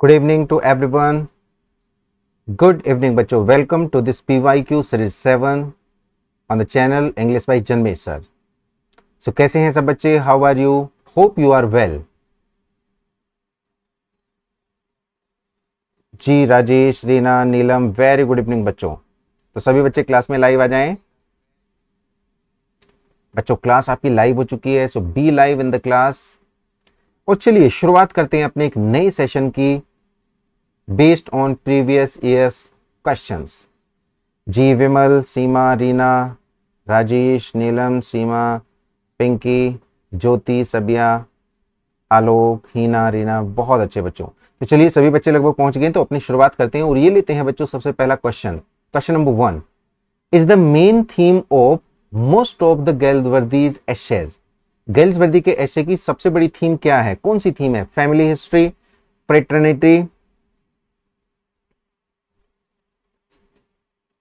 Good evening to everyone good evening बच्चों welcome to this PYQ series seven on the channel English by जन्मे sir so कैसे हैं सब बच्चे how are you hope you are well जी Rajesh Reena Neelam very good evening बच्चों तो सभी बच्चे क्लास में लाइव आ जाएं बच्चों क्लास आपकी लाइव हो चुकी है so be live in the class और चलिए शुरुआत करते हैं अपने एक नए सेशन की based on previous year's questions. Ji Vimal, Seema, Reena, Rajesh, Neelam, Seema, Pinky, ज्योति सबिया आलोक हीना रीना बहुत अच्छे बच्चों तो चलिए सभी बच्चे लगभग पहुंच गए तो अपनी शुरुआत करते हैं और ये लेते हैं बच्चों सबसे पहला question question number one is the main theme of most of the Galsworthy's essays Galsworthy के एशे की सबसे बड़ी थीम क्या है कौन सी थीम है family history paternity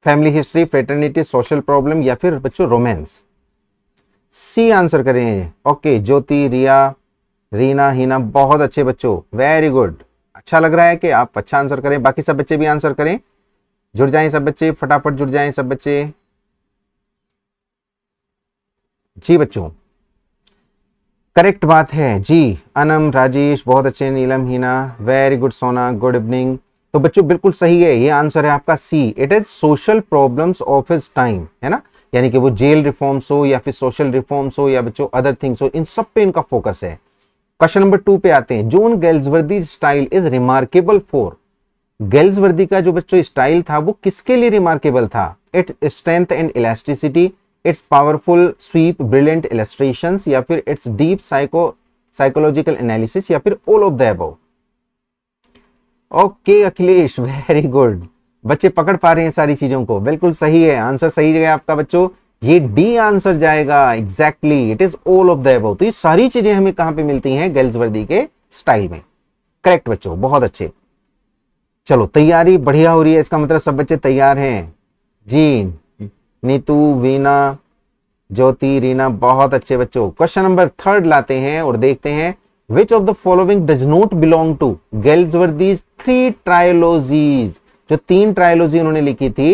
family history paternity social problem या फिर बच्चों रोमांस सी आंसर करें ओके ज्योति रिया रीना हीना बहुत अच्छे बच्चों वेरी गुड अच्छा लग रहा है कि आप अच्छा आंसर करें बाकी सब बच्चे भी आंसर करें जुड़ जाएं सब बच्चे फटाफट जुड़ जाएं सब बच्चे जी बच्चों करेक्ट बात है जी अनम राजेश बहुत अच्छे Neelam Heena very good Sona good evening तो बच्चों बिल्कुल सही है ये आंसर है आपका C it is social problems of his time है ना यानी कि वो जेल रिफॉर्म्स हो या फिर सोशल रिफॉर्म्स हो या बच्चों अदर थिंग्स हो इन सब पे इनका फोकस है क्वेश्चन नंबर टू पे आते हैं John Galsworthy style is remarkable for Galsworthy का जो बच्चों स्टाइल था वो किसके लिए रिमार्केबल था its strength and elasticity its powerful sweep brilliant illustration या फिर its deep psycho psychological analysis या फिर all of the above okay Akhilesh very good बच्चे पकड़ पा रहे हैं सारी चीजों को बिल्कुल सही है आंसर सही है आपका बच्चों ये डी आंसर जाएगा exactly it is all of the तो ये सारी चीजें हमें कहां पे मिलती हैं गर्ल्स वर्दी के स्टाइल में करेक्ट बच्चों बहुत अच्छे चलो तैयारी बढ़िया हो रही है इसका मतलब सब बच्चे तैयार हैं जी नीतू वीना ज्योति रीना बहुत अच्छे बच्चों क्वेश्चन नंबर थर्ड लाते हैं और देखते हैं which of the following does not belong to Galsworthy three trilogies जो तीन ट्रायोलॉजी उन्होंने लिखी थी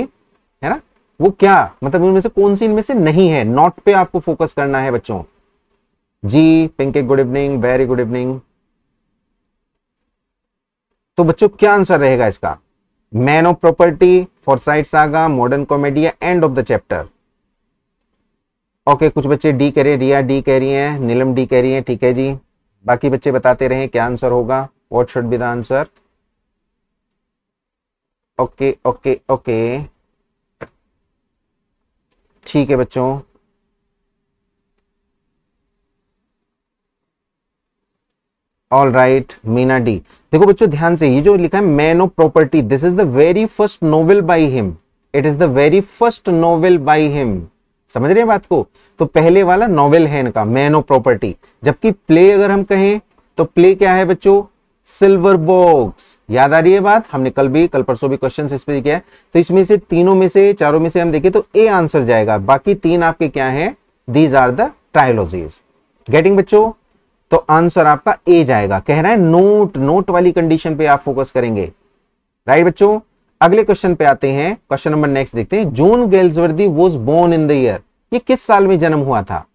है ना वो क्या मतलब उनमें से कौन सी इनमें से नहीं है नॉट पे आपको फोकस करना है बच्चों जी Pinky good evening very good evening तो बच्चों क्या आंसर रहेगा इसका Man of Property Forsyte Saga Modern Comedy End of the Chapter okay कुछ बच्चे डी कह रहे हैं रिया डी कह रही हैं नीलम डी कह रही हैं ठीक है जी बाकी बच्चे बताते रहे क्या आंसर होगा what should be the answer okay okay okay ठीक है बच्चों ऑल राइट मीना डी देखो बच्चों ध्यान से ये जो लिखा है Man of Property this is the very first novel by him it is the very first novel by him समझ रहे हैं बात को तो पहले वाला नॉवेल है इनका मैन ऑफ प्रॉपर्टी जबकि प्ले अगर हम कहें तो प्ले क्या है बच्चों सिल्वर बॉक्स याद आ रही है बात हमने कल भी कल परसों भी क्वेश्चन इस पर किया है तो इसमें से तीनों में से चारों में से हम देखें तो ए आंसर जाएगा बाकी तीन आपके क्या है these are the trilogies getting बच्चों तो आंसर आपका ए जाएगा कह रहा है नोट नोट वाली कंडीशन पे आप फोकस करेंगे राइट बच्चों अगले क्वेश्चन पे आते हैं क्वेश्चन नंबर नेक्स्ट देखते हैं John Galsworthy was born in the year ये किस साल में जन्म हुआ था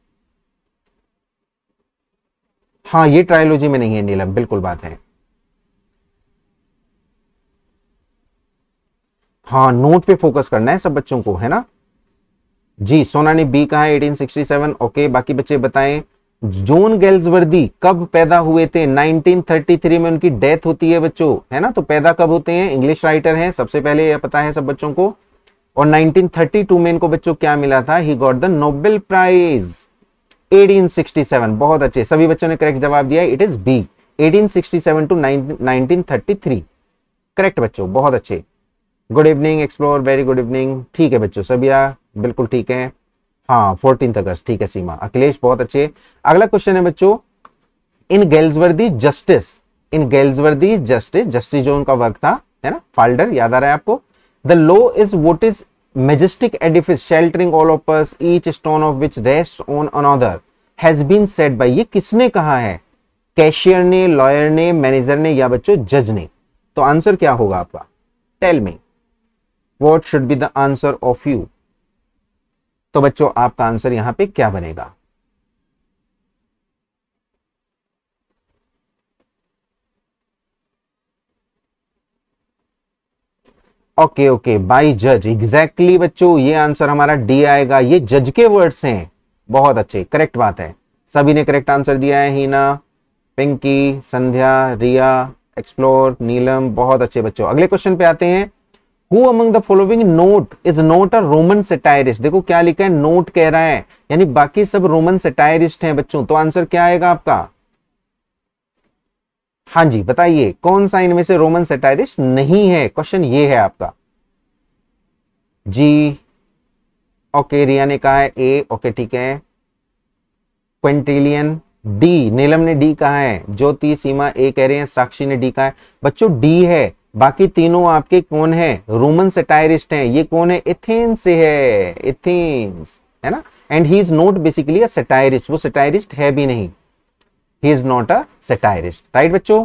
हाँ ये ट्रायोलॉजी में नहीं है नीलम बिल्कुल बात है हाँ नोट पे फोकस करना है सब बच्चों को है ना जी सोना ने बी कहा है 1867 ओके बाकी बच्चे बताएं जोन गेल्सवर्दी कब पैदा हुए थे 1933 में उनकी डेथ होती है बच्चों है ना तो पैदा कब होते हैं इंग्लिश राइटर हैं सबसे पहले यह पता है सब बच्चों को और 1932 में इनको बच्चों क्या मिला था he got the Nobel prize 1867 बहुत अच्छे सभी बच्चों ने करेक्ट जवाब दिया it is B 1867 to nineteen correct बच्चों बहुत अच्छे good evening explore very good evening ठीक है बच्चों सभी बिल्कुल ठीक है हाँ फोर्टीन अगस्त ठीक है सीमा अखिलेश बहुत अच्छे अगला क्वेश्चन है बच्चों in Galsworthy Justice in Galsworthy Justice Justice जो उनका वर्क था है ना फाल्डर याद आ रहा है आपको the law is what is majestic edifice sheltering all of us each stone of which rests on another has been said ये किसने कहा है कैशियर ने लॉयर ने मैनेजर ने या बच्चों जज ने तो आंसर क्या होगा आपका tell me what should be the answer of you तो बच्चों आपका आंसर यहां पे क्या बनेगा ओके ओके बाय जज एग्जैक्टली बच्चों ये आंसर हमारा डी आएगा ये जज के वर्ड्स हैं बहुत अच्छे करेक्ट बात है सभी ने करेक्ट आंसर दिया है हीना पिंकी संध्या रिया एक्सप्लोर नीलम बहुत अच्छे बच्चों अगले क्वेश्चन पे आते हैं who among the following not is not a Roman satirist देखो क्या लिखा है नोट कह रहा है यानी बाकी सब रोमन सेटायरिस्ट हैं बच्चों तो आंसर क्या आएगा आपका हाँ जी बताइए कौन सा इनमें से रोमन सेटायरिस्ट नहीं है क्वेश्चन ये है आपका जी ओके रिया ने कहा है ए ओके ठीक है क्वेंटिलियन डी नीलम ने डी कहा है ज्योति सीमा ए कह रहे हैं साक्षी ने डी कहा है बच्चों डी है बाकी तीनों आपके कौन है रोमन सेटायरिस्ट हैं ये कौन है एथेन से है एथेन्स है ना and he is not basically a satirist वो सेटायरिस्ट है भी नहीं he is not a satirist right बच्चों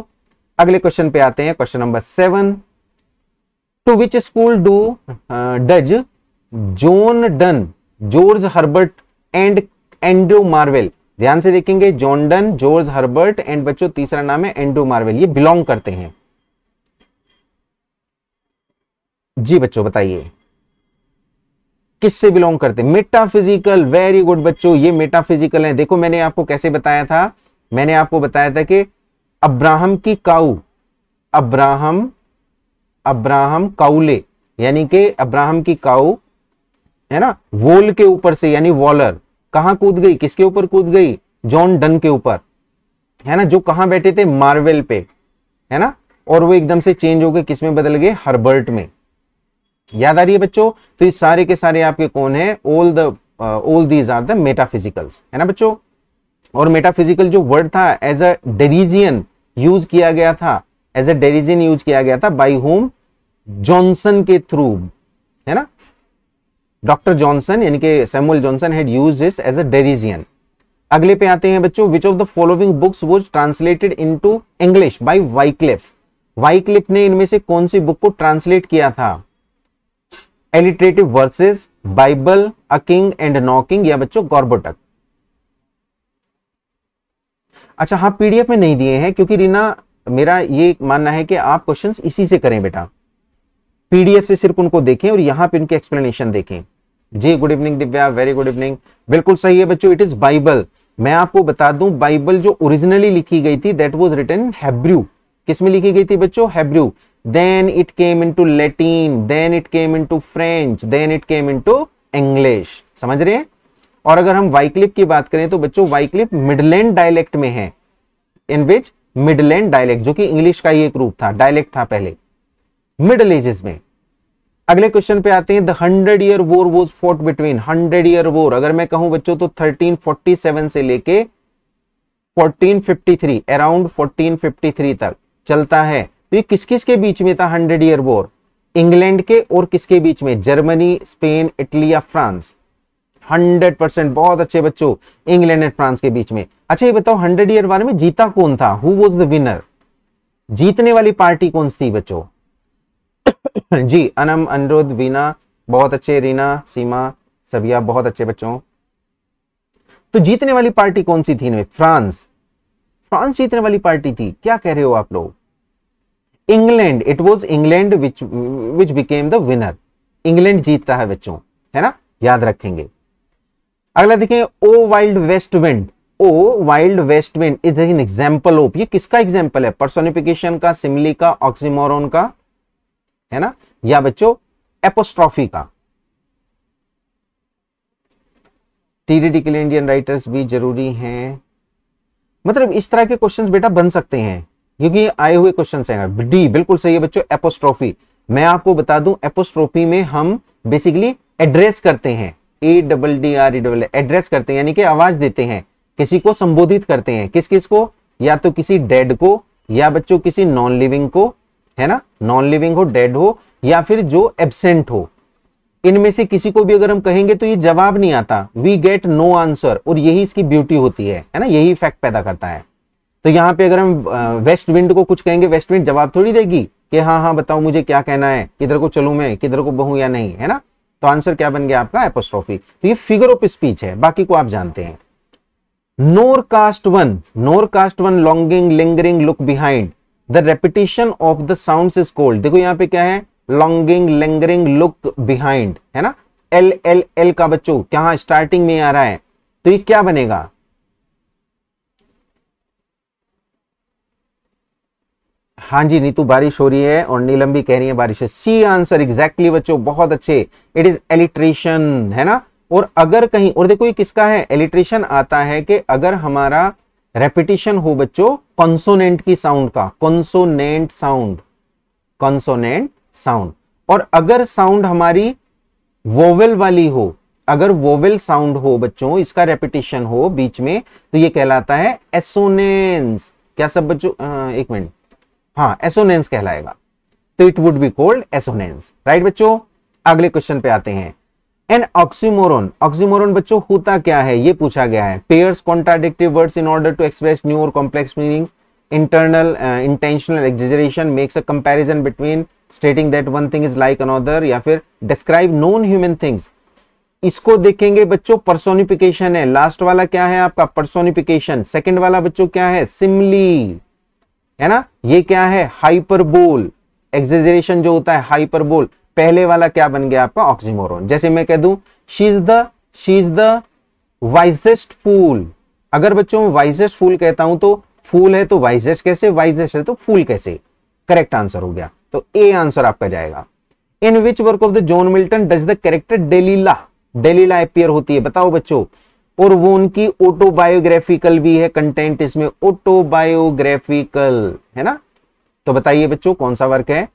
अगले क्वेश्चन पे आते हैं question number seven to which school do does John Donne George Herbert and Andrew Marvell ध्यान से देखेंगे John Donne George Herbert and बच्चों तीसरा नाम है एंड्रू मार्वेल ये बिलोंग करते हैं जी बच्चों बताइए किससे बिलोंग करते मेटाफिजिकल वेरी गुड बच्चों ये मेटाफिजिकल है देखो मैंने आपको कैसे बताया था मैंने आपको बताया था कि अब्राहम की काऊ अब्राहम अब्राहम काउले यानी कि अब्राहम की काऊ है ना वोल के ऊपर से यानी वॉलर कहां कूद गई किसके ऊपर कूद गई जॉन डन के ऊपर है ना जो कहां बैठे थे मार्वेल पे है ना और वो एकदम से चेंज हो गए किसमें बदल गए हर्बर्ट में याद आ रही है बच्चों तो ये सारे के सारे आपके कौन है all the all these are the metaphysicals है ना बच्चों और मेटाफिजिकल जो वर्ड था एज अ डेरिजियन यूज किया गया था एज अ डेरिजियन यूज किया गया था बाई होम जॉनसन के थ्रू है ना डॉक्टर जॉनसन यानी कि Samuel Johnson had use this as a derision अगले पे आते हैं बच्चों which of the following books was translated into English by Wycliffe Wycliffe ने इनमें से कौन सी बुक को ट्रांसलेट किया था alliterative verses Bible a king and no king या बच्चों गॉर्बोटक अच्छा हाँ पीडीएफ में नहीं दिए हैं क्योंकि रीना मेरा ये मानना है कि आप क्वेश्चंस इसी से करें बेटा पीडीएफ से सिर्फ उनको देखें और यहां पे उनके एक्सप्लेनेशन देखें जी good evening Divya very good evening बिल्कुल सही है बच्चों इट इज बाइबल मैं आपको बता दूं बाइबल जो ओरिजिनली लिखी गई थी दैट वाज रिटन हैब्रू किस में लिखी गई थी बच्चों Hebrew then it came to Latin then it came to French then it came to English समझ रहे हैं और अगर हम वाइक्लिप की बात करें तो बच्चों वाइक्लिप मिडलैंड डायलेक्ट में है इन विच मिडलैंड डायलेक्ट जो कि इंग्लिश का ही एक रूप था डायलेक्ट था पहले मिडल एजेस में अगले क्वेश्चन पे आते हैं the hundred year war was fought between hundred year war अगर मैं कहूं बच्चों तो 1347 से लेके 1453 अराउंड 1453 तक चलता है तो ये किस किस के बीच में था हंड्रेड ईयर वॉर इंग्लैंड के और किसके बीच में जर्मनी स्पेन इटली या फ्रांस हंड्रेड परसेंट बहुत अच्छे बच्चों इंग्लैंड एंड फ्रांस के बीच में अच्छा ये बताओ हंड्रेड ईयर वार में जीता कौन था हु वॉज द विनर जीतने वाली पार्टी कौन सी थी बच्चों जी अनम अनुरुद्ध वीना बहुत अच्छे रीना सीमा सबिया बहुत अच्छे बच्चों तो जीतने वाली पार्टी कौन सी थी फ्रांस फ्रांस जीतने वाली पार्टी थी क्या कह रहे हो आप लोग England it was England which which became the winner England जीतता है बच्चों है ना याद रखेंगे अगला देखें O wild west wind O wild west wind is an example of ये किसका एग्जाम्पल है पर्सोनिफिकेशन का सिमली का ऑक्सीमोरोन का है ना या बच्चों एपोस्ट्रॉफी का टीडीडी के लिए इंडियन राइटर्स भी जरूरी हैं मतलब इस तरह के क्वेश्चंस बेटा बन सकते हैं क्योंकि आए हुए क्वेश्चंस हैं डी बिल्कुल सही है बच्चों एपोस्ट्रोफी मैं आपको बता दूं एपोस्ट्रोफी में हम बेसिकली एड्रेस करते हैं A double D R E double address करते हैं यानी कि आवाज देते हैं किसी को संबोधित करते हैं किस किस को या तो किसी डेड को या बच्चों किसी नॉन लिविंग को है ना नॉन लिविंग हो डेड हो या फिर जो एबसेंट हो इनमें से किसी को भी अगर हम कहेंगे तो ये जवाब नहीं आता वी गेट नो आंसर और यही इसकी ब्यूटी होती है है ना यही इफेक्ट पैदा करता है तो यहाँ पे अगर हम वेस्ट विंड को कुछ कहेंगे वेस्ट विंड जवाब थोड़ी देगी कि हाँ हाँ बताओ मुझे क्या कहना है किधर को चलू मैं किधर को बहू या नहीं है ना तो आंसर क्या बन गया आपका एपोस्ट्रॉफी तो ये फिगर ऑफ स्पीच है बाकी को आप जानते हैं nor cast one nor cast one longing lingering look behind the repetition of the sound is called देखो यहां पे क्या है लॉन्गिंग लेंगरिंग लुक बिहाइंड है ना एल एल एल का बच्चों क्या स्टार्टिंग में आ रहा है तो ये क्या बनेगा हाँ जी नीतू बारिश हो रही है और नीलम भी कह रही है बारिश है सी आंसर एग्जैक्टली बच्चों बहुत अच्छे इट इज एलिट्रेशन है ना और अगर कहीं और देखो ये किसका है एलिट्रेशन आता है कि अगर हमारा रेपिटेशन हो बच्चों कॉन्सोनेंट की साउंड का कॉन्सोनेंट साउंड कॉन्सोनेंट साउंड और अगर साउंड हमारी वोवेल वाली हो अगर वोवेल साउंड हो बच्चों इसका रेपिटेशन हो बीच में तो ये कहलाता है एसोनेंस क्या सब बच्चों एक मिनट हाँ एसोनेंस कहलाएगा तो it would be called assonance right बच्चों अगले क्वेश्चन पे आते हैं एन ऑक्सीमोरन ऑक्सीमोरन बच्चों होता क्या है ये पूछा गया है pairs contradictive words in order to express new और complex meanings internal intentional exaggeration makes a comparison between stating that one thing is like another या फिर डिस्क्राइब नॉन ह्यूमन थिंग्स इसको देखेंगे बच्चों पर्सोनिफिकेशन है लास्ट वाला क्या है आपका पर्सोनिफिकेशन सेकंड वाला बच्चों क्या है सिमली है ना ये क्या है हाइपरबोल एक्सेजरेशन जो होता है हाइपरबोल पहले वाला क्या बन गया आपका ऑक्सीमोरोन जैसे मैं कह दूं she is the she is the wisest fool अगर बच्चों वाइजेस्ट फूल कहता हूं तो फूल है तो वाइजेस्ट कैसे वाइजेस्ट है तो फूल कैसे करेक्ट आंसर हो गया तो ए आंसर आपका जाएगा in which work of the John Milton does the character Delilah Delilah appear होती है बताओ बच्चों और वो उनकी ऑटोबायोग्राफिकल भी है कंटेंट इसमें ऑटोबायोग्राफिकल है ना तो बताइए बच्चों कौन सा वर्क है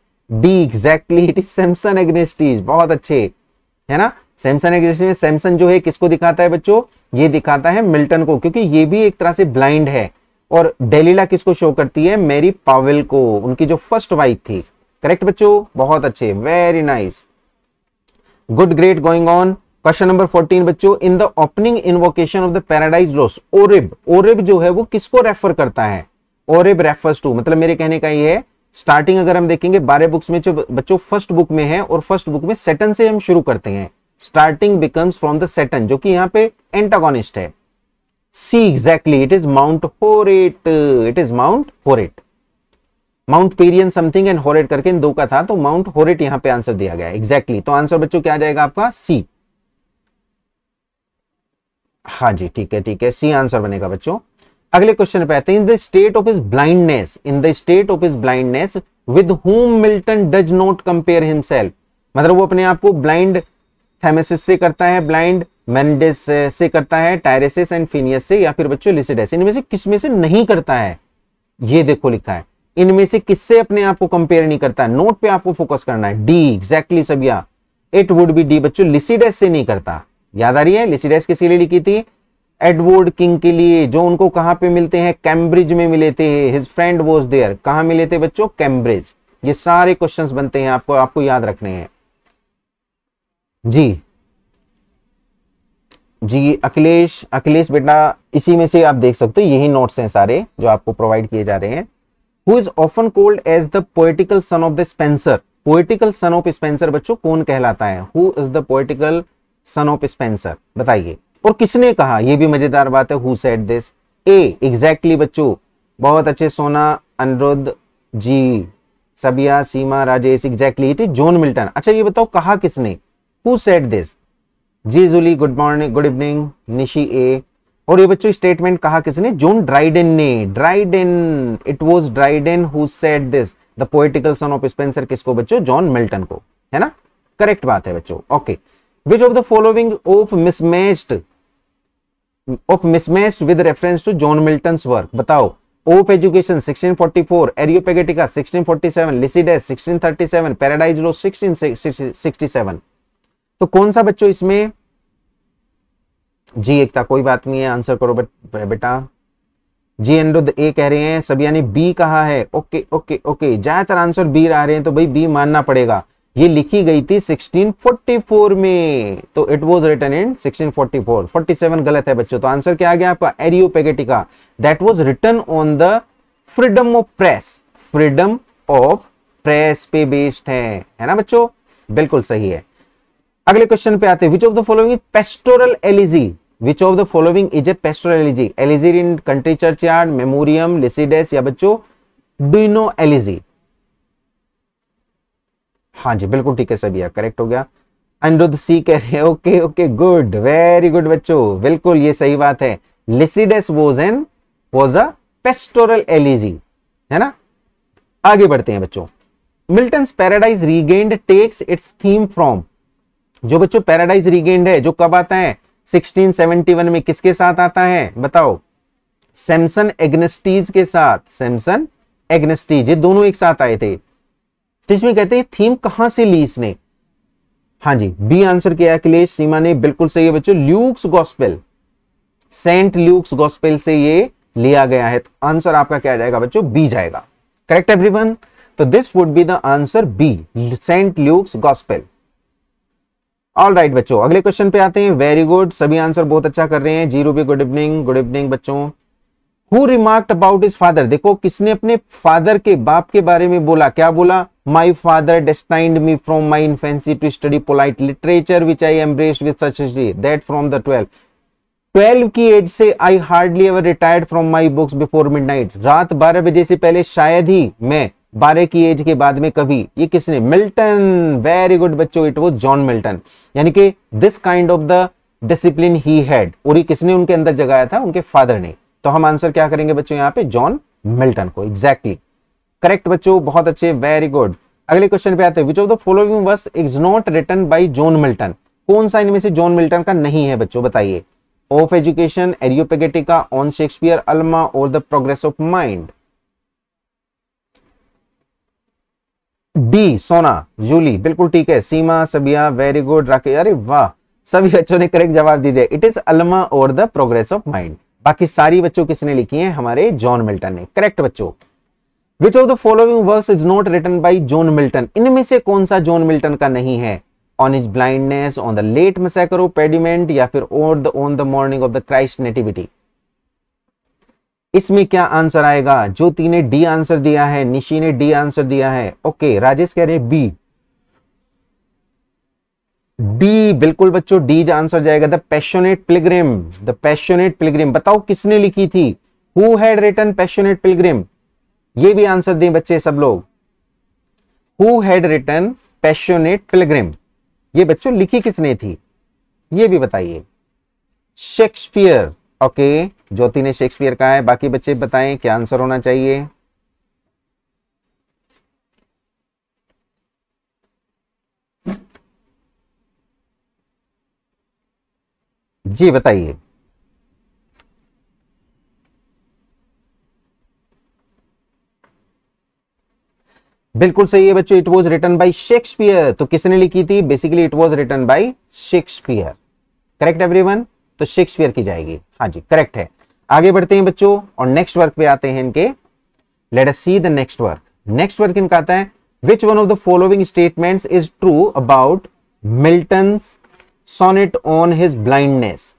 D exactly it is Samson Agonistes बहुत अच्छे है ना सैमसन एग्नेस्टीज में सैमसन जो है किसको दिखाता है बच्चों ये दिखाता है मिल्टन को क्योंकि ये भी एक तरह से ब्लाइंड है और डेलीला किसको शो करती है मेरी पावेल को उनकी जो फर्स्ट वाइफ थी करेक्ट बच्चों बहुत अच्छे very nice good great going on question number 14 बच्चों in the opening invocation of the Paradise Lost Oreb Oreb जो है वो किसको रेफर करता है ओरिब रेफर्स टू मतलब मेरे कहने का ये है स्टार्टिंग अगर हम देखेंगे बारह बुक्स में जो बच्चों फर्स्ट बुक में है और फर्स्ट बुक में सेटन से हम शुरू करते हैं starting becomes from the Satan जो कि यहाँ पे एंटागोनिस्ट है C exactly it is Mount Horeb it is Mount Horeb Mount Pierian something and Horeb करके इन दो का था तो माउंट होरेट यहां पे आंसर दिया गया एग्जैक्टली exactly. तो आंसर बच्चों क्या जाएगा आपका सी हाँ जी ठीक है ठीक है सी आंसर बनेगा बच्चों अगले क्वेश्चन पे आते हैं in the state of his blindness in the state of his blindness with whom Milton does not compare himself मतलब वो अपने आप को ब्लाइंड थेमेसिस से करता है ब्लाइंड मेंडेस से करता है टायरेसिस एंड फिनियस से या फिर बच्चों लिसिडेस इनमें से किसमें से नहीं करता है ये देखो लिखा है इनमें से किससे अपने आप को कंपेयर नहीं करता नोट पे आपको फोकस करना है D exactly Sabiya it would be D बच्चों लिसिडेस से नहीं करता याद आ रही है लिसिडेस किसके लिए लिखी थी एडवर्ड किंग के लिए जो उनको कहां पे मिलते हैं कैम्ब्रिज में मिले थे हिज फ्रेंड वॉज देयर कहां मिले थे बच्चों कैम्ब्रिज ये सारे क्वेश्चंस बनते हैं आपको आपको याद रखने हैं जी जी अखिलेश अखिलेश बेटा इसी में से आप देख सकते हो यही नोट्स हैं सारे जो आपको प्रोवाइड किए जा रहे हैं who is often called as the poetical son of the Spenser poetical son of Spenser बच्चों कौन कहलाता है who is the poetical son of Spenser बताइए और किसने कहा यह भी मजेदार बात है who said this A exactly बच्चों बहुत अच्छे Sona Anuruddh ji Sabiya Seema Rajesh exactly it is John Milton अच्छा ये बताओ कहा किसने हु सेड दिस जी Julie good morning good evening Nishi ए और ये बच्चों स्टेटमेंट कहा किसने जोन ड्राइडेन ने Dryden it was Dryden who said this the poetical son of Spenser किसको बच्चों जॉन मिल्टन को है ना करेक्ट बात है बच्चों okay which of the following of mismatched of mismatched with reference to John Milton work बताओ Of Education 1644 Areopagitica 1647 Lycidas 1637 Paradise लॉ 1667 तो कौन सा बच्चों इसमें जी एकता कोई बात नहीं है आंसर करो बेटा जी एंडो ए कह रहे हैं सब यानी बी कहा है ओके ओके ओके ज्यादातर आंसर बी रह रहे हैं तो भाई बी मानना पड़ेगा ये लिखी गई थी 1644 में तो इट वॉज रिटर्न इन 1644 47 गलत है बच्चों तो आंसर क्या आ गया आपका एरियो that was written on the freedom of press freedom of press पे बेस्ड है है ना बच्चों बिल्कुल सही है अगले क्वेश्चन पे आते हैं which of the following pastoral elegy which of the following is a pastoral elegy elegy in country church yard memoriam Lycidas या बच्चों डूनो एलिजी e हाँ जी बिल्कुल ठीक है सभी करेक्ट हो गया अनिरुद्ध सी कह रहे हैं okay okay good very good बच्चों बिल्कुल ये सही बात है Lycidas was an was a pastoral elegy है ना आगे बढ़ते हैं बच्चों Milton Paradise Regained takes its theme from जो बच्चों पैराडाइज रिगेंड है जो कब आता है 1671 में किसके साथ आता है बताओ सैमसन एग्नेस्टीज के साथ सैमसन एग्नेस्टीज ये दोनों एक साथ आए थे तो इसमें कहते हैं थीम कहां से ली इसने हाँ जी बी आंसर किया अखिलेश सीमा ने बिल्कुल सही है बच्चों Luke's gospel Saint Luke's gospel से ये लिया गया है तो आंसर आपका क्या जाएगा बच्चों बी जाएगा करेक्ट एवरीवन तो this would be the answer B Saint Luke's gospel all right right, बच्चों अगले क्वेश्चन पे आते हैं वेरी गुड सभी आंसर बहुत अच्छा कर रहे हैं जी Ruby good evening good evening बच्चों who remarked about his father देखो किसने अपने फादर के बाप के बारे में बोला क्या बोला my father destined me from my infancy to study polite literature which I embraced with such that from the twelve 12 की एज से I hardly ever retired from my books before midnight रात 12 बजे से पहले शायद ही मैं बारह की एज के बाद में कभी ये किसने मिल्टन वेरी गुड बच्चों इट वॉज जॉन मिल्टन यानी कि this kind of the discipline he had और ये किसने उनके अंदर जगाया था उनके फादर ने तो हम आंसर क्या करेंगे बच्चों यहाँ पे जॉन मिल्टन को एग्जैक्टली करेक्ट बच्चों बहुत अच्छे वेरी गुड अगले क्वेश्चन पे आते हैं which of the following verse is not written by John Milton कौन सा इनमें से जॉन मिल्टन का नहीं है बच्चों बताइए of education Areopagitica on Shakespeare अल्मा और the progress of mind D Sona Julie बिल्कुल ठीक है सीमा सबिया वेरी गुड राके अरे वाह सभी बच्चों ने करेक्ट जवाब दे दिया इट इज अलमा और द प्रोग्रेस ऑफ माइंड बाकी सारी बच्चों किसने लिखी है हमारे जॉन मिल्टन ने करेक्ट बच्चों which of the following works is not written by John Milton इनमें से कौन सा जॉन मिल्टन का नहीं है on his blindness on the late massacre Piedmont या फिर the on the morning of the Christ nativity इसमें क्या आंसर आएगा ज्योति ने डी आंसर दिया है निशी ने डी आंसर दिया है ओके राजेश कह रहे बी डी बिल्कुल बच्चों डी आंसर जाएगा the passionate pilgrim the passionate pilgrim बताओ किसने लिखी थी who had written passionate pilgrim ये भी आंसर दें बच्चे सब लोग who had written passionate pilgrim ये बच्चों लिखी किसने थी ये भी बताइए शेक्सपियर ओके ज्योति ने शेक्सपियर कहा है बाकी बच्चे बताएं क्या आंसर होना चाहिए जी बताइए बिल्कुल सही है बच्चों it was written by Shakespeare तो किसने लिखी थी basically it was written by Shakespeare correct everyone तो शेक्सपियर की जाएगी हाँ जी करेक्ट है आगे बढ़ते हैं बच्चों और नेक्स्ट वर्क पे आते हैं इनके let us see the next work next work इनका आता है which one of the following statements is true about Milton sonnet on his blindness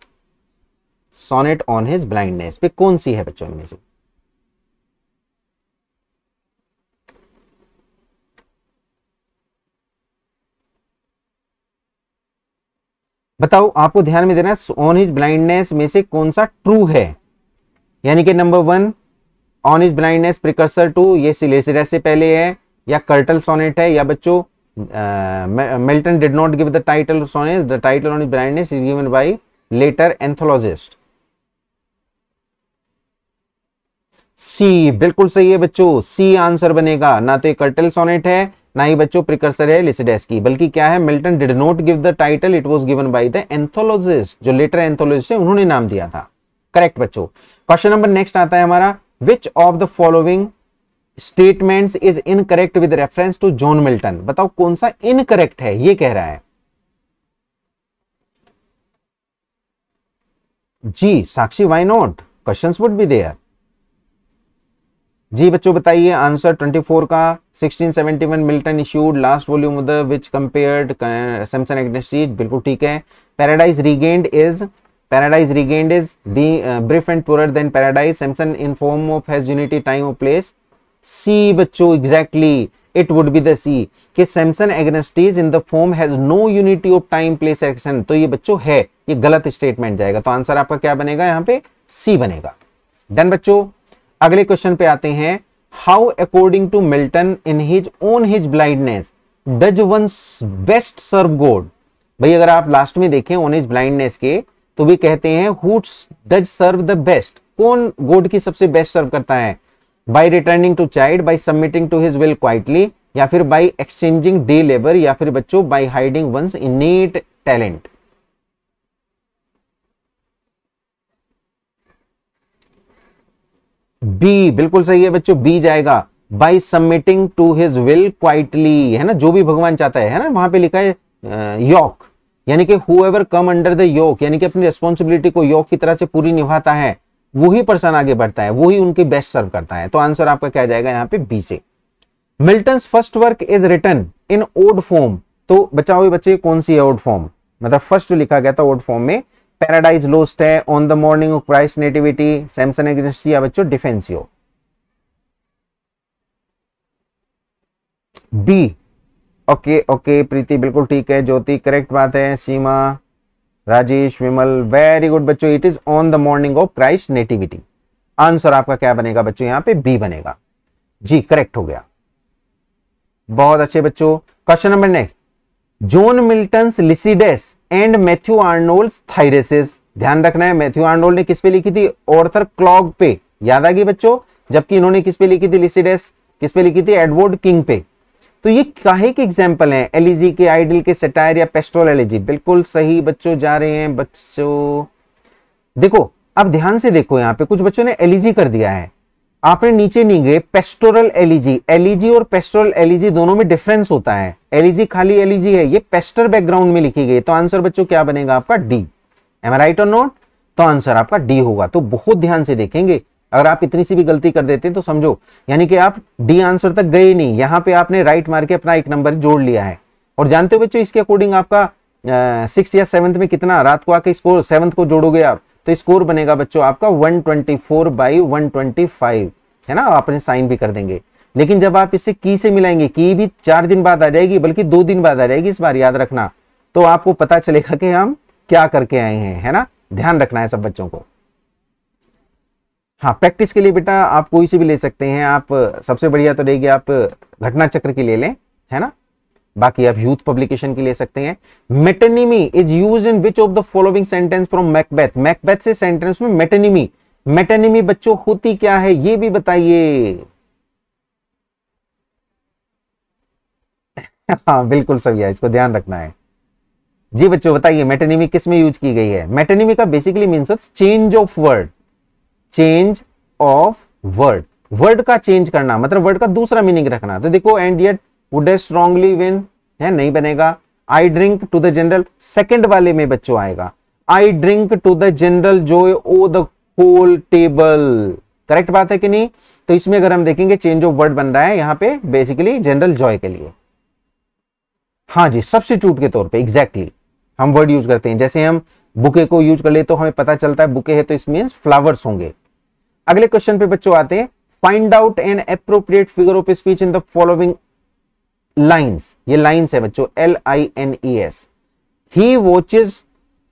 sonnet on his blindness पे कौन सी है बच्चों में से बताओ आपको ध्यान में देना ऑन हिज ब्लाइंडनेस में से कौन सा ट्रू है यानी कि number one on his blindness precursor to ये सिलेसिडा से पहले है या कर्टल सोनेट है या बच्चों Milton did not give the title sonnet the title on his blindness is given by later anthologist C बिल्कुल सही है बच्चों सी आंसर बनेगा ना तो ये कर्टल सोनेट है ना ही बच्चों प्रिकर्सर है की बल्कि क्या है Milton did not give the title it was given by the anthologist जो लेटर एंथोलॉजिस्ट है उन्होंने नाम दिया था करेक्ट बच्चों क्वेश्चन नंबर नेक्स्ट आता है हमारा which of the following statements is incorrect with reference to John Milton बताओ कौन सा इनकरेक्ट है ये कह रहा है जी Sakshi why not questions would be there जी बच्चों बताइए आंसर 24 का 1671 Milton issued last volume of the which compared Samson Agonistes बिल्कुल ठीक है Paradise Regained is Paradise Regained is B brief and poor then Paradise Samson in form of has unity time of place C बच्चों exactly it would be the C कि Samson Agonistes in the form has no unity of time place action तो ये बच्चों है ये गलत statement जाएगा तो आंसर आपका क्या बनेगा यहाँ पे सी बनेगा डन बच्चों अगले क्वेश्चन पे आते हैं how according to Milton in his own his blindness does one best serve God भाई अगर आप लास्ट में देखें ओन हिज ब्लाइंडनेस के तो भी कहते हैं who does serve the best कौन गोड की सबसे बेस्ट सर्व करता है by returning to child by submitting to his will quietly या फिर बाई एक्सचेंजिंग डे लेबर या फिर बच्चों by hiding one's innate talent B बिल्कुल सही है बच्चों बी जाएगा by submitting to his will quietly है ना जो भी भगवान चाहता है है ना वहां पे लिखा है योक यानी कि ever come under the yoke यानी कि अपनी रिस्पॉन्सिबिलिटी को योग की तरह से पूरी निभाता है वही पर्सन आगे बढ़ता है वही उनके बेस्ट सर्व करता है तो आंसर आपका क्या जाएगा यहाँ पे बी से Milton first work is written in ode form तो बचाओ बच्चे कौन सी है ओड फॉर्म मतलब फर्स्ट जो लिखा गया था ओड फॉर्म में पैराडाइज लोस्ट है on the morning of Christ nativity Samson exist या बच्चों Defensio B okay okay Preeti बिल्कुल ठीक है ज्योति करेक्ट बात है सीमा राजेश विमल वेरी गुड बच्चों it is on the morning of Christ nativity answer आपका क्या बनेगा बच्चों यहां पे बी बनेगा जी करेक्ट हो गया बहुत अच्छे बच्चों question number next John Milton Lycidas and Matthew Arnold Thyrsis ध्यान रखना है मैथ्यू आर्नोल्ड ने किस पे लिखी थी ऑर्थर क्लॉग पे याद आ गई बच्चों जबकि इन्होंने किस पे लिखी थी लिसिडेस किस पे लिखी थी एडवर्ड किंग पे तो ये काहे के एग्जाम्पल हैं एलिजी के आइडल के सेटायर या पेस्ट्रोल एलिजी बिल्कुल सही बच्चों जा रहे हैं बच्चों देखो अब ध्यान से देखो यहाँ पे कुछ बच्चों ने एलिजी कर दिया है आपने नीचे नहीं गए पेस्टोरल एलिजी एलिजी और पेस्टोरल एलिजी e दोनों में डिफरेंस होता है एलिजी e खाली एलिजी e है ये पेस्टर बैकग्राउंड में लिखी गई तो आंसर बच्चों क्या बनेगा आपका डी एम राइट और नॉट तो आंसर आपका डी होगा तो बहुत ध्यान से देखेंगे अगर आप इतनी सी भी गलती कर देते हैं तो समझो यानी कि आप डी आंसर तक गए नहीं यहाँ पे आपने राइट मार के अपना एक नंबर जोड़ लिया है और जानते हो बच्चों इसके अकॉर्डिंग आपका सिक्स या सेवन्थ में कितना रात को आके इसको सेवंथ को जोड़ोगे आप तो स्कोर बनेगा बच्चों आपका 124 ट्वेंटी फोर बाई वन है ना आपने साइन भी कर देंगे लेकिन जब आप इसे की से मिलाएंगे की भी चार दिन बाद आ जाएगी बल्कि दो दिन बाद आ जाएगी इस बार याद रखना तो आपको पता चलेगा कि हम क्या करके आए हैं है ना ध्यान रखना है सब बच्चों को हाँ प्रैक्टिस के लिए बेटा आप कोई से भी ले सकते हैं आप सबसे बढ़िया तो रहेगी आप घटना चक्र की ले लें है ना बाकी आप यूथ पब्लिकेशन की ले सकते हैं metonymy is used in which of the following sentence from Macbeth Macbeth से सेंटेंस में मेटेनिमी मेटेनिमी बच्चों होती क्या है ये भी बताइए हाँ बिल्कुल सही है इसको ध्यान रखना है जी बच्चों बताइए मेटेनिमी किस में यूज की गई है मेटेनिमी का basically mean change of word change of word word का चेंज करना मतलब वर्ड का दूसरा मीनिंग रखना तो देखो and yet would I win है नहीं बनेगा I drink to the general second वाले में बच्चों आएगा I drink to the general joy o' the whole table correct बात है कि नहीं तो इसमें अगर हम देखेंगे चेंज ऑफ वर्ड बन रहा है यहाँ पे बेसिकली जनरल जॉय के लिए हाँ जी सबसे सब्सिट्यूट के तौर पे एग्जैक्टली exactly, हम वर्ड यूज करते हैं जैसे हम बुके को यूज कर ले तो हमें पता चलता है बुके है तो इसमें फ्लावर्स होंगे अगले क्वेश्चन पे बच्चों आते हैं find out an appropriate figure of speech in the following lines ये लाइन्स है बच्चों L I N E S he watches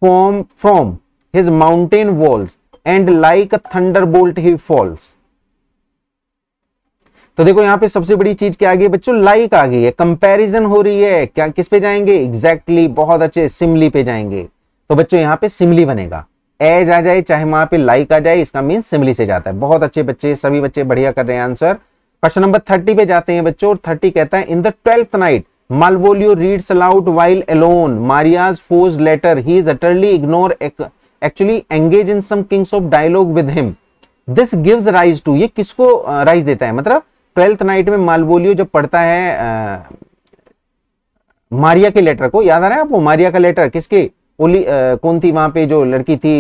form from his mountain walls and like a thunder bolt he falls तो देखो यहां पे सबसे बड़ी चीज क्या आ गई बच्चों लाइक आ गई है कंपैरिजन हो रही है क्या किस पे जाएंगे एग्जैक्टली exactly, बहुत अच्छे सिमली पे जाएंगे तो बच्चों यहां पे सिमली बनेगा एज आ जाए चाहे वहां पे लाइक आ जाए इसका मीन सिमली से जाता है बहुत अच्छे बच्चे सभी बच्चे बढ़िया कर रहे हैं आंसर क्वेश्चन नंबर थर्टी पे जाते हैं बच्चों और थर्टी कहता है in the twelfth night Malvolio reads aloud while alone Maria's forged letter he is utterly ignore actually engage in some kinds of dialogue with him this gives rise to ये किसको rise देता है मतलब twelfth night में Malvolio जब पढ़ता है आ, मारिया के लेटर को याद आ रहा है आपको मारिया का लेटर किसके ओली कौन थी वहां पे जो लड़की थी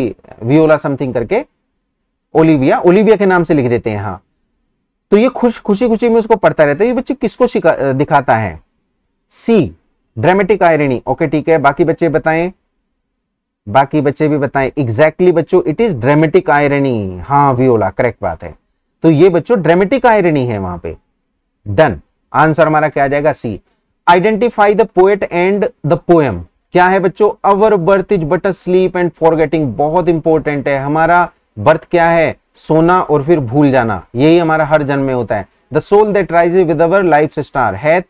वियोला समथिंग करके ओलिविया ओलिविया के नाम से लिख देते हैं हाँ तो ये खुश खुशी खुशी में उसको पढ़ता रहता है ये बच्चे किसको दिखाता है सी ड्रामेटिक आयरनी ओके ठीक है बाकी बच्चे बताएं बाकी बच्चे भी बताएं एग्जैक्टली exactly बच्चों इट इज ड्रामेटिक आयरनी हाँ वियोला करेक्ट बात है तो ये बच्चों ड्रामेटिक आयरनी है वहां पे डन आंसर हमारा क्या आ जाएगा C identify the poet and the poem क्या है बच्चों our birth is but a sleep and forgetting बहुत इंपॉर्टेंट है हमारा बर्थ क्या है सोना और फिर भूल जाना यही हमारा हर जन्म में होता है the soul that rise with our life star है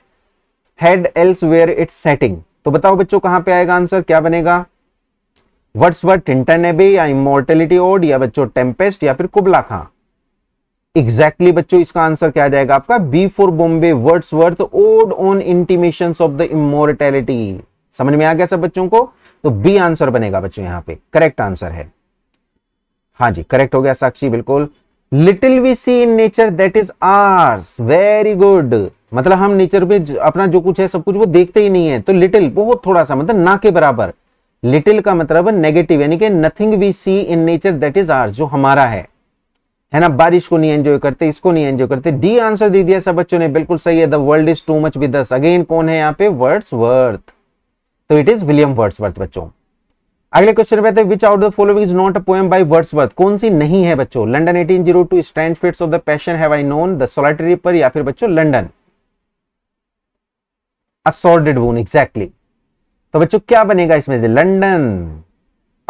एल्स वेयर इट्स सेटिंग तो बताओ बच्चों कहां पे आएगा आंसर क्या बनेगा वर्ड्स वर्ट इंटरनेबे या इमोर्टेलिटी ओड या बच्चों टेम्पेस्ट या फिर कुबला खां एग्जैक्टली exactly बच्चों इसका आंसर क्या आ जाएगा आपका B for Bombay Wordsworth ode on intimation of the immortality समझ में आ गया सब बच्चों को तो बी आंसर बनेगा बच्चों यहाँ पे करेक्ट आंसर है हाँ जी करेक्ट हो गया साक्षी बिल्कुल little we see in nature that is ours very good मतलब हम नेचर में अपना जो कुछ है सब कुछ वो देखते ही नहीं है तो लिटिल बहुत थोड़ा सा मतलब ना के बराबर लिटिल का मतलब नेगेटिव यानी कि nothing we see in nature that is ours जो हमारा है है ना बारिश को नहीं एंजॉय करते इसको नहीं एंजॉय करते डी आंसर दे दिया सब बच्चों ने बिल्कुल सही है the world is too much with us again कौन है यहाँ पे वर्ड्स वर्थ तो it is William Wordsworth बच्चों अगले क्वेश्चन पे which out the following is not a poem by Wordsworth कौन सी नहीं है बच्चों London 1802 strange fits of the passion have I known the solitary पर या फिर बच्चों लंदन असॉर्डेड वून एग्जैक्टली तो बच्चों क्या बनेगा इसमें से लंडन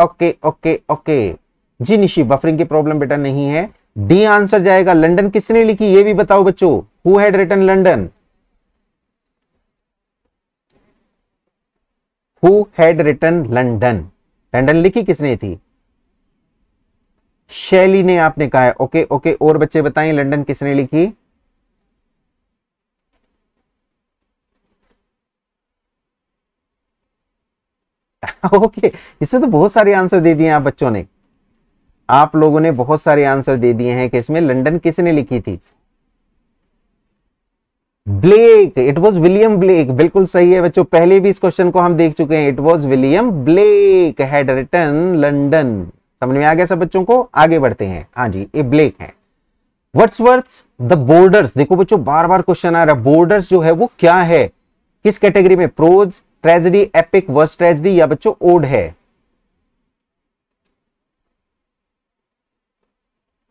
ओके ओके ओके जी निशी बफरिंग की प्रॉब्लम बेटा नहीं है डी आंसर जाएगा लंडन किसने लिखी ये भी बताओ बच्चों who had written London who had written London हैंडल लिखी किसने थी शैली ने आपने कहा है ओके ओके और बच्चे बताएं लंदन किसने लिखी ओके इसमें तो बहुत सारे आंसर दे दिए आप बच्चों ने आप लोगों ने बहुत सारे आंसर दे दिए हैं कि इसमें लंदन किसने लिखी थी Blake it was William Blake बिल्कुल सही है बच्चों पहले भी इस क्वेश्चन को हम देख चुके हैं it was William Blake had written London समझ में आ गया सब बच्चों को आगे बढ़ते हैं हाँ जी ये ब्लेक है वर्थ द बोर्डर्स देखो बच्चों बार बार क्वेश्चन आ रहा है बोर्डर्स जो है वो क्या है किस कैटेगरी में prose tragedy epic verse tragedy या बच्चों ओड है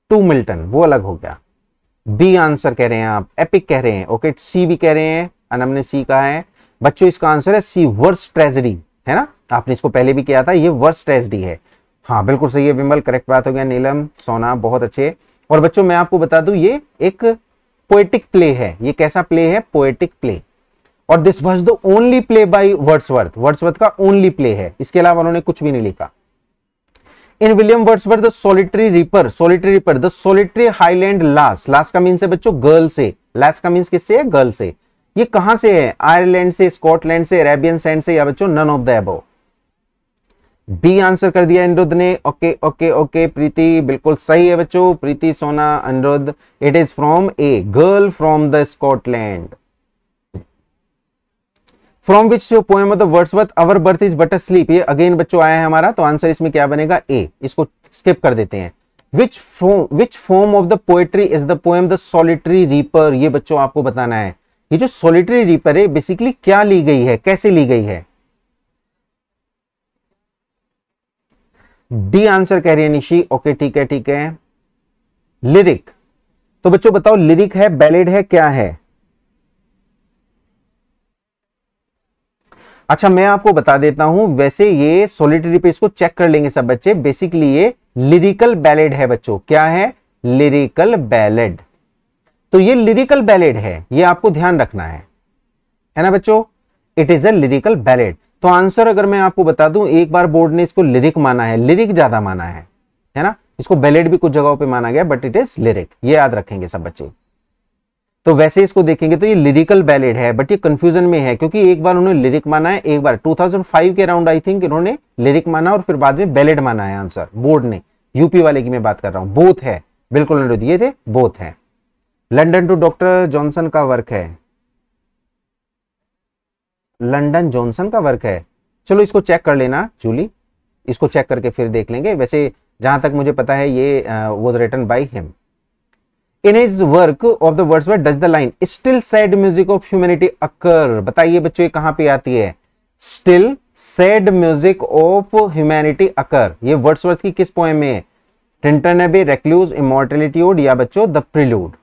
टू मिल्टन वो अलग हो गया बी आंसर कह रहे हैं आप एपिक कह रहे हैं ओके सी भी कह रहे हैं अनम ने सी कहा है बच्चों इसका आंसर है सी वर्स ट्रेजडी है ना आपने इसको पहले भी किया था ये वर्स ट्रेजडी है हाँ बिल्कुल सही है विमल करेक्ट बात हो गया नीलम सोना बहुत अच्छे और बच्चों मैं आपको बता दू ये एक पोएटिक प्ले है ये कैसा प्ले है पोएटिक प्ले और this was the only play by Wordsworth Wordsworth का ओनली प्ले है इसके अलावा उन्होंने कुछ भी नहीं लिखा इन William Wordsworth the solitary reaper solitary reaper the solitary highland lass lass का मीन से बच्चों गर्ल से लास का मीन किससे गर्ल से ये कहां से है आयरलैंड से स्कॉटलैंड से अरेबियन सैंड से या बच्चों none of the above answer कर दिया अनुरुद्ध ने ओके ओके ओके प्रीति बिल्कुल सही है बच्चों Preeti Sona Anirudh it is from a girl from the Scotland from which जो poem of the worth our birth is but sleep ये अगेन बच्चों आया है हमारा तो आंसर इसमें क्या बनेगा ए इसको स्किप कर देते हैं which form which form of the poetry is the poem the solitary reaper ये बच्चों आपको बताना है ये जो सोलिटरी रीपर है बेसिकली क्या ली गई है कैसे ली गई है डी आंसर कह रही है निशी ओके ठीक है ठीक है लिरिक तो बच्चों बताओ लिरिक है बैलेड है क्या है अच्छा मैं आपको बता देता हूं वैसे ये सोलिटरी पे इसको चेक कर लेंगे सब बच्चे बेसिकली ये लिरिकल बैलेड है बच्चों क्या है लिरिकल बैलेड तो ये लिरिकल बैलेड है ये आपको ध्यान रखना है है ना बच्चों it is a lyrical ballad तो आंसर अगर मैं आपको बता दूं एक बार बोर्ड ने इसको लिरिक माना है लिरिक ज्यादा माना है है ना इसको बैलेड भी कुछ जगहों पे माना गया बट इट इज लिरिक ये याद रखेंगे सब बच्चे तो वैसे इसको देखेंगे तो ये लिरिकल बैलेड है बट ये कंफ्यूजन में है क्योंकि एक बार उन्होंने लिरिक माना है एक बार 2005 के अराउंड आई थिंक इन्होंने लिरिक माना और फिर बाद में बैलेड माना है आंसर बोर्ड ने यूपी वाले की मैं बात कर रहा हूँ बोथ है बिल्कुल उन्होंने दिए थे बोथ है लंडन टू डॉक्टर जॉनसन का वर्क है लंडन जॉनसन का वर्क है चलो इसको चेक कर लेना जूली इसको चेक करके फिर देख लेंगे वैसे जहां तक मुझे पता है ये was written by him in his work of the Wordsworth does the line still sad music of humanity occur बताइए बच्चों ये कहां पे आती है still sad music of humanity occur ये वर्ड्स वर्थ की किस पोएम में है टिंटन एबे रेक्लूज इमोर्टेलिटी ओड या बच्चों द प्रिल्यूड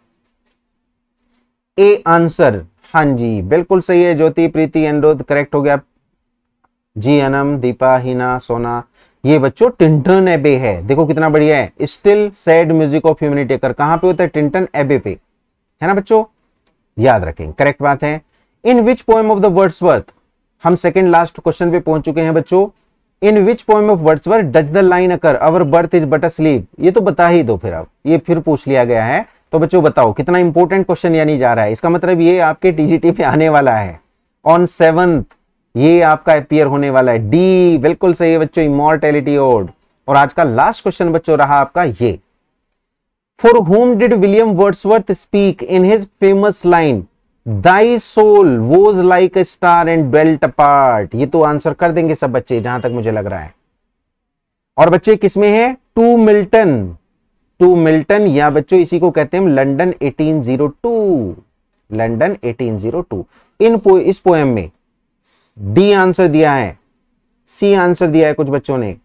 ए आंसर हां जी बिल्कुल सही है ज्योति प्रीति अनुरोध करेक्ट हो गया जी अनम दीपा हिना सोना ये बच्चों टिंटन एबे है देखो कितना बढ़िया है still sad music of humanity occur कहां पे होता है टिंटन एबे पे है ना बच्चों याद रखें करेक्ट बात है in which poem of the Wordsworth हम सेकेंड लास्ट क्वेश्चन पे पहुंच चुके हैं बच्चों in which poem of Wordsworth does the line occur our birth is but a sleep ये तो बता ही दो फिर अब ये फिर पूछ लिया गया है तो बच्चों बताओ कितना इंपॉर्टेंट क्वेश्चन यानी जा रहा है इसका मतलब ये आपके टीजीटी पे आने वाला है ऑन सेवंथ ये आपका अपियर होने वाला है डी बिल्कुल सही है बच्चों इमोर्टेलिटी ओड और आज का लास्ट क्वेश्चन बच्चों रहा आपका ये for whom did William Wordsworth speak in his famous line thy soul was like a star and dwelt apart ये तो आंसर कर देंगे सब बच्चे जहां तक मुझे लग रहा है और बच्चे किसमें है टू मिल्टन टू मिल्टन या बच्चों इसी को कहते हैं लंडन 1802 लंडन 1802 इन पो, इस पोएम में डी आंसर दिया है सी आंसर दिया है कुछ बच्चों ने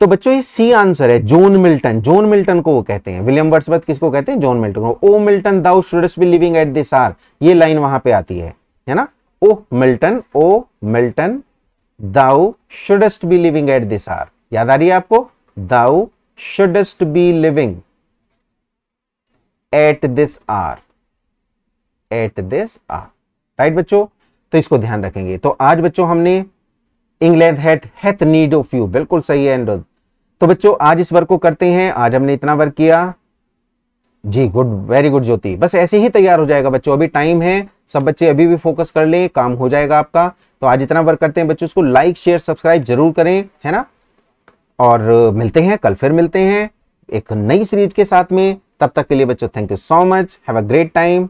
तो बच्चों ये सी आंसर है जॉन मिल्टन जॉन मिल्टन को वो कहते हैं विलियम वर्ड्सवर्थ किसको कहते हैं जॉन मिल्टन को O Milton thou shouldst be living at this hour ये लाइन वहां पे आती है है ना O Milton O Milton thou shouldst be living at this hour याद आ रही है आपको thou shouldst be living at this hour at this hour right बच्चों तो इसको ध्यान रखेंगे तो आज बच्चों हमने England hath hath need of you बिल्कुल सही है एंड तो बच्चों आज इस वर्क को करते हैं आज हमने इतना वर्क किया जी गुड वेरी गुड ज्योति बस ऐसे ही तैयार हो जाएगा बच्चों अभी टाइम है सब बच्चे अभी भी फोकस कर लें काम हो जाएगा आपका तो आज इतना वर्क करते हैं बच्चों उसको लाइक शेयर सब्सक्राइब जरूर करें है ना और मिलते हैं कल फिर मिलते हैं एक नई सीरीज के साथ में तब तक के लिए बच्चों thank you so much have a great time